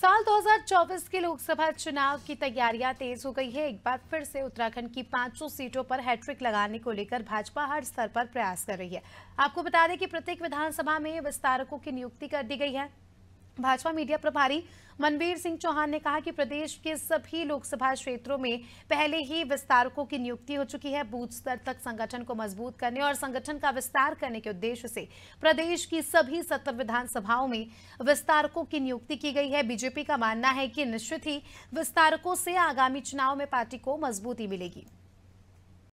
साल 2024 के लोकसभा चुनाव की तैयारियां तेज हो गई है एक बार फिर से उत्तराखंड की पांचों सीटों पर हैट्रिक लगाने को लेकर भाजपा हर स्तर पर प्रयास कर रही है आपको बता दें कि प्रत्येक विधानसभा में विस्तारकों की नियुक्ति कर दी गई है भाजपा मीडिया प्रभारी मनवीर सिंह चौहान ने कहा कि प्रदेश के सभी लोकसभा क्षेत्रों में पहले ही विस्तारकों की नियुक्ति हो चुकी है बूथ स्तर तक संगठन को मजबूत करने और संगठन का विस्तार करने के उद्देश्य से प्रदेश की सभी सत्तर विधानसभाओं में विस्तारकों की नियुक्ति की गई है बीजेपी का मानना है कि निश्चित ही विस्तारकों से आगामी चुनाव में पार्टी को मजबूती मिलेगी